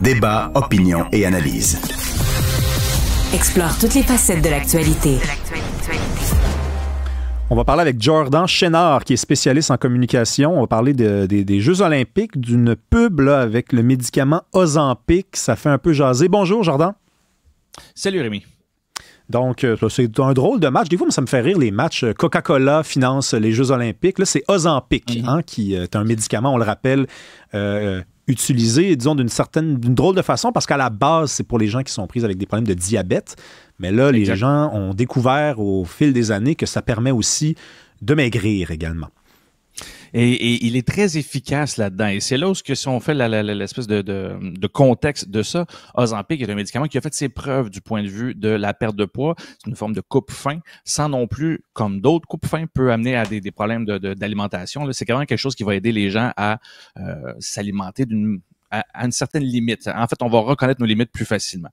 Débat, opinion et analyse. Explore toutes les facettes de l'actualité. On va parler avec Jordan Chénard, qui est spécialiste en communication. On va parler des Jeux olympiques, d'une pub là, avec le médicament Ozampic Ça fait un peu jaser. Bonjour, Jordan. Salut, Rémi. Donc, euh, c'est un drôle de match. Des fois, ça me fait rire les matchs. Euh, Coca-Cola finance les Jeux Olympiques. Là, c'est Ozempic, mhm. hein, qui euh, est un médicament, on le rappelle, utilisé, disons, d'une certaine, d'une drôle de façon, parce qu'à la base, c'est pour les gens qui sont pris avec des problèmes de diabète. Mais là, les gens ont découvert au fil des années que ça permet aussi de maigrir également. Et, et il est très efficace là-dedans. Et c'est là où, si on fait l'espèce de, de, de, contexte de ça, Ozempic est un médicament qui a fait ses preuves du point de vue de la perte de poids. C'est une forme de coupe fin, sans non plus, comme d'autres coupes-faim, peut amener à des, des problèmes d'alimentation. c'est quand même quelque chose qui va aider les gens à euh, s'alimenter d'une à, une certaine limite. En fait, on va reconnaître nos limites plus facilement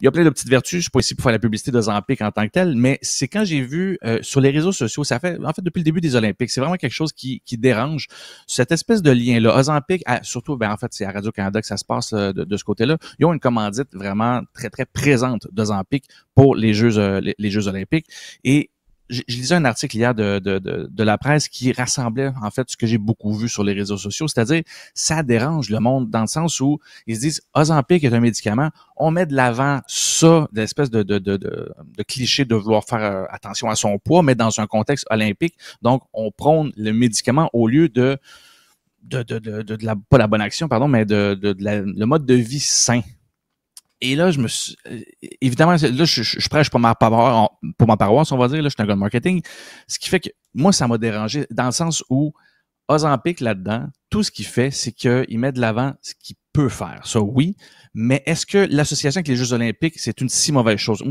il y a plein de petites vertus. Je suis pas ici pour faire la publicité de Zampic en tant que tel, mais c'est quand j'ai vu euh, sur les réseaux sociaux, ça fait en fait depuis le début des Olympiques, c'est vraiment quelque chose qui, qui dérange cette espèce de lien là. Ozampic, surtout, ben en fait, c'est à Radio Canada que ça se passe de, ce côté-là. Ils ont une commandite vraiment très très présente d'Ozampic pour les Jeux euh, les, Jeux Olympiques et je, lisais un article hier de, de, de, la presse qui rassemblait en fait ce que j'ai beaucoup vu sur les réseaux sociaux, c'est-à-dire ça dérange le monde dans le sens où ils se disent Ozempic est un médicament, on met de l'avant ça, l'espèce de, de, de, cliché de vouloir faire attention à son poids, mais dans un contexte olympique, donc on prône le médicament au lieu de de, de, de, de, la, pas la bonne action, pardon, mais de, de, le mode de vie sain et là, je me suis, euh, évidemment, là, je, je, je prêche pour ma, paroisse, pour ma paroisse, on va dire, là, je suis un gars de marketing. Ce qui fait que moi, ça m'a dérangé dans le sens où Ozempic là-dedans, tout ce qu'il fait, c'est qu'il met de l'avant ce qu'il peut faire. Ça, oui. Mais est-ce que l'association avec les Jeux Olympiques, c'est une si mauvaise chose?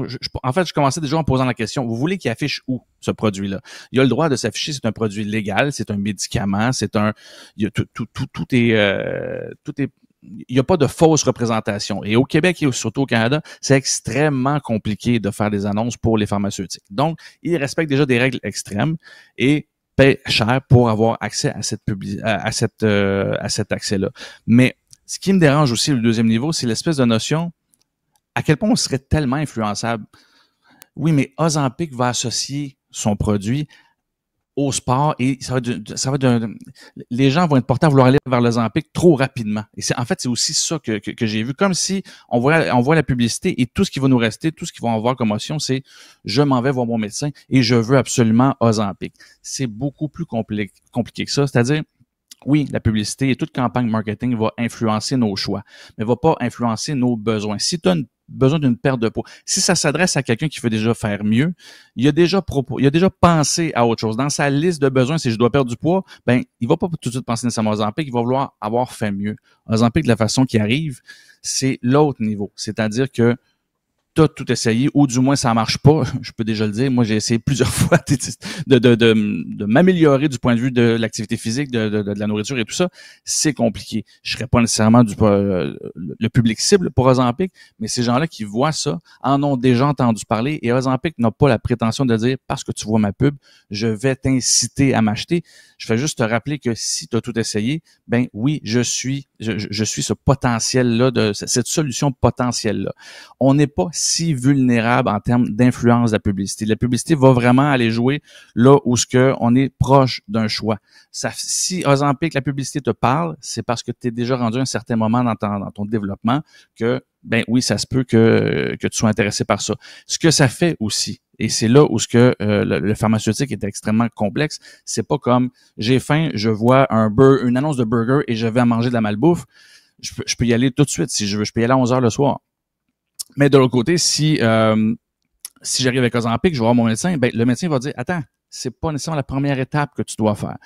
en fait, je commençais déjà en posant la question. Vous voulez qu'il affiche où ce produit-là? Il a le droit de s'afficher. C'est un produit légal. C'est un médicament. C'est un, il y a tout, tout, tout, tout est, euh, tout est il n'y a pas de fausse représentation. Et au Québec et surtout au Canada, c'est extrêmement compliqué de faire des annonces pour les pharmaceutiques. Donc, ils respectent déjà des règles extrêmes et paient cher pour avoir accès à, cette à, cette, euh, à cet accès-là. Mais ce qui me dérange aussi, le deuxième niveau, c'est l'espèce de notion à quel point on serait tellement influençable. Oui, mais Ozempic va associer son produit au sport et ça va, ça va les gens vont être portés à vouloir aller vers les Olympiques trop rapidement. Et c'est en fait c'est aussi ça que, j'ai vu comme si on voit on voit la publicité et tout ce qui va nous rester, tout ce qu'ils vont avoir comme option, c'est je m'en vais voir mon médecin et je veux absolument aux Olympiques. C'est beaucoup plus compliqué que ça, c'est-à-dire oui, la publicité et toute campagne marketing va influencer nos choix, mais va pas influencer nos besoins. Si tu as besoin d'une perte de poids, si ça s'adresse à quelqu'un qui veut déjà faire mieux, il a déjà il a déjà pensé à autre chose. Dans sa liste de besoins, si je dois perdre du poids, ben il va pas tout de suite penser nécessairement aux Ozempic, il va vouloir avoir fait mieux. Ozempic, de la façon qui arrive, c'est l'autre niveau, c'est-à-dire que as tout essayé, ou du moins ça marche pas. Je peux déjà le dire. Moi, j'ai essayé plusieurs fois de, de, de, m'améliorer du point de vue de l'activité physique, de, de, la nourriture et tout ça. C'est compliqué. Je serais pas nécessairement du euh, le public cible pour Ozempic, mais ces gens-là qui voient ça en ont déjà entendu parler et Ozempic n'a pas la prétention de dire parce que tu vois ma pub, je vais t'inciter à m'acheter. Je fais juste te rappeler que si tu as tout essayé, ben oui, je suis je, je suis ce potentiel là de cette solution potentielle là. On n'est pas si vulnérable en termes d'influence de la publicité. La publicité va vraiment aller jouer là où ce que on est proche d'un choix. Ça, si que la publicité te parle, c'est parce que tu es déjà rendu à un certain moment dans ton, dans ton développement que ben oui, ça se peut que, que tu sois intéressé par ça. Ce que ça fait aussi, et c'est là où ce que euh, le, pharmaceutique est extrêmement complexe, c'est pas comme j'ai faim, je vois un une annonce de burger et je vais manger de la malbouffe. Je peux, y aller tout de suite si je veux. Je peux y aller à 11 h le soir. Mais de l'autre côté, si, euh, si j'arrive avec Ozempic, je vais voir mon médecin, ben, le médecin va dire Attends, c'est pas nécessairement la première étape que tu dois faire.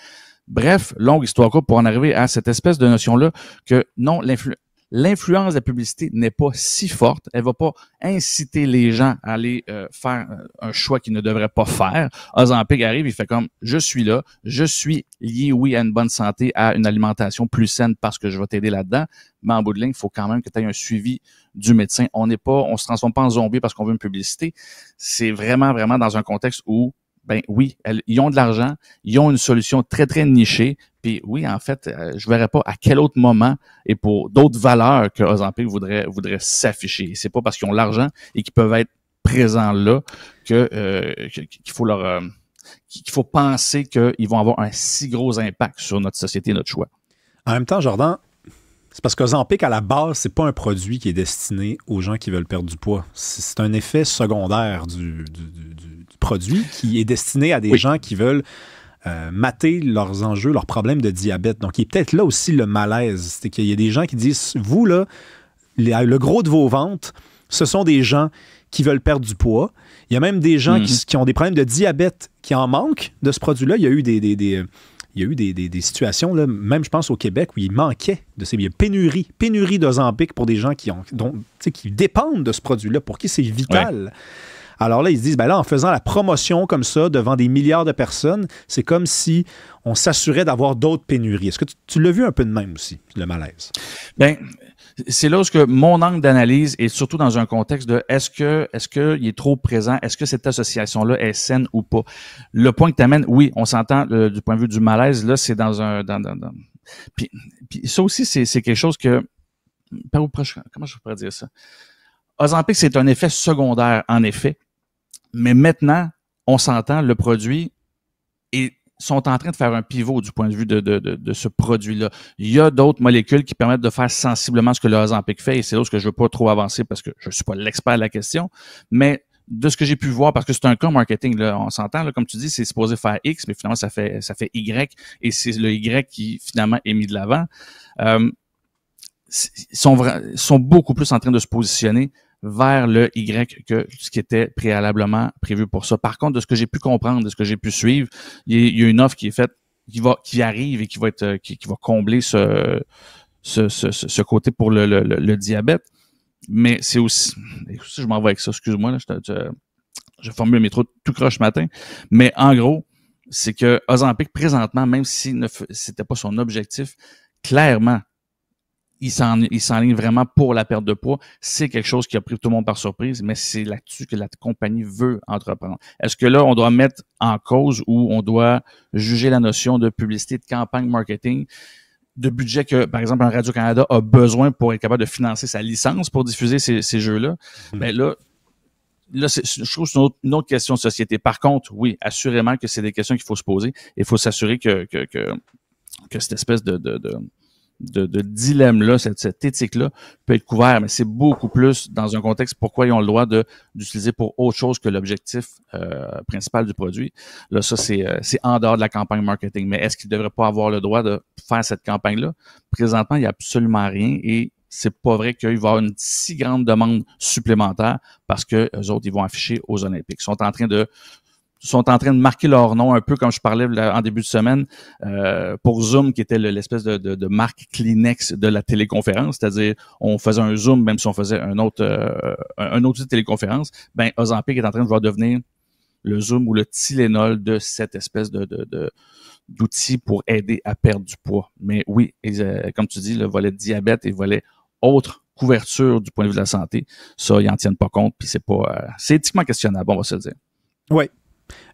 Bref, longue histoire pour en arriver à cette espèce de notion-là que non, l'influence l'influence de la publicité n'est pas si forte. Elle va pas inciter les gens à aller euh, faire euh, un choix qu'ils ne devraient pas faire. Ozempic arrive, il fait comme je suis là, je suis lié, oui, à une bonne santé, à une alimentation plus saine parce que je vais t'aider là-dedans. Mais en bout de ligne, il faut quand même que tu aies un suivi du médecin. On n'est pas, on se transforme pas en zombie parce qu'on veut une publicité. C'est vraiment, vraiment dans un contexte où ben oui, ils ont de l'argent, ils ont une solution très, très nichée. Puis oui, en fait, euh, je ne verrais pas à quel autre moment et pour d'autres valeurs que Ozempic voudrait, voudrait s'afficher. C'est pas parce qu'ils ont l'argent et qu'ils peuvent être présents là que euh, qu'il faut leur euh, qu'il faut penser qu'ils vont avoir un si gros impact sur notre société notre choix. En même temps, Jordan, c'est parce qu'Ozempic, à la base, c'est pas un produit qui est destiné aux gens qui veulent perdre du poids. C'est un effet secondaire du produit qui est destiné à des gens qui veulent euh, mater leurs enjeux, leurs problèmes de diabète. Donc, il a peut-être là aussi le malaise. C'est qu'il y a des gens qui disent, vous, là, le gros de vos ventes, ce sont des gens qui veulent perdre du poids. Il y a même des gens mm. qui, ont des problèmes de diabète qui en manquent de ce produit-là. Il y a eu des, il eu des, situations, là, même je pense au Québec, où il manquait de ces pénuries, Pénurie, pénurie pour des gens qui, ont, qui dépendent de ce produit-là, pour qui c'est vital. Alors là, ils disent, ben là, en faisant la promotion comme ça devant des milliards de personnes, c'est comme si on s'assurait d'avoir d'autres pénuries. Est-ce que tu, l'as vu un peu de même aussi, le malaise? Bien, c'est là que mon angle d'analyse est surtout dans un contexte de est-ce que est-ce que il est trop présent, est-ce que cette association là est saine ou pas. Le point que tu amènes, oui, on s'entend du point de vue du malaise là, c'est dans un dans, Puis, ça aussi c'est quelque chose que comment je pourrais dire ça. Ozempic c'est un effet secondaire en effet, mais maintenant, on s'entend, le produit ils sont en train de faire un pivot du point de vue de, de, de, ce produit-là. Il y a d'autres molécules qui permettent de faire sensiblement ce que le Ozempic fait, et c'est là que je ne veux pas trop avancer parce que je ne suis pas l'expert de la question, mais de ce que j'ai pu voir, parce que c'est un cas marketing, là, on s'entend, comme tu dis, c'est supposé faire X, mais finalement, ça fait, ça fait Y, et c'est le Y qui, finalement, est mis de l'avant. Euh, sont, sont beaucoup plus en train de se positionner vers le Y que ce qui était préalablement prévu pour ça. Par contre, de ce que j'ai pu comprendre, de ce que j'ai pu suivre, il y, a une offre qui est faite, qui va, qui arrive et qui va être, qui, va combler ce, ce, côté pour le, diabète. Mais c'est aussi, je m'en vais avec ça, excuse-moi, je, je formule mes trous tout croche matin. Mais en gros, c'est que Ozempic présentement, même si c'était pas son objectif, clairement, il s'enligne vraiment pour la perte de poids. C'est quelque chose qui a pris tout le monde par surprise, mais c'est là-dessus que la compagnie veut entreprendre. Est-ce que là, on doit mettre en cause ou on doit juger la notion de publicité, de campagne marketing? de budget que, par exemple, un Radio-Canada a besoin pour être capable de financer sa licence pour diffuser ces, jeux-là, mais mm-hmm. ben là, je trouve que c'est une, autre, question de société. Par contre, oui, assurément que c'est des questions qu'il faut se poser. Il faut s'assurer que, cette espèce de de, de dilemme-là, cette, éthique-là peut être couvert, mais c'est beaucoup plus dans un contexte pourquoi ils ont le droit d'utiliser pour autre chose que l'objectif euh, principal du produit. Là, ça, euh, c'est en dehors de la campagne marketing. Mais est-ce qu'ils ne devraient pas avoir le droit de faire cette campagne-là? Présentement, il n'y a absolument rien et c'est pas vrai qu'il va y avoir une si grande demande supplémentaire parce que les autres, ils vont afficher aux Olympiques. Ils sont en train de, sont en train de marquer leur nom, un peu comme je parlais en début de semaine, euh, pour Zoom, qui était l'espèce de, marque Kleenex de la téléconférence, c'est-à-dire on faisait un Zoom, même si on faisait un autre, euh, un autre de téléconférence, ben Ozempic est en train de voir devenir le Zoom ou le Tylenol de cette espèce de, de d'outils pour aider à perdre du poids. Mais oui, euh, comme tu dis, le volet diabète et volet autre couverture du point de vue de la santé, ça, ils n'en tiennent pas compte, puis c'est pas. c'est éthiquement questionnable, on va se le dire. Oui,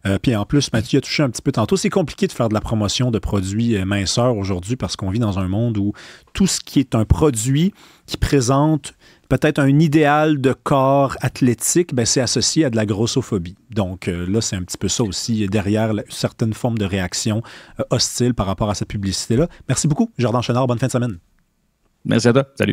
euh, puis en plus, Mathieu a touché un petit peu tantôt. C'est compliqué de faire de la promotion de produits euh, minceurs aujourd'hui parce qu'on vit dans un monde où tout ce qui est un produit qui présente peut-être un idéal de corps athlétique, ben, c'est associé à de la grossophobie. Donc euh, là, c'est un petit peu ça aussi derrière certaines formes de réactions hostiles par rapport à cette publicité-là. Merci beaucoup, Jordan Chenard. Bonne fin de semaine. Merci à toi. Salut.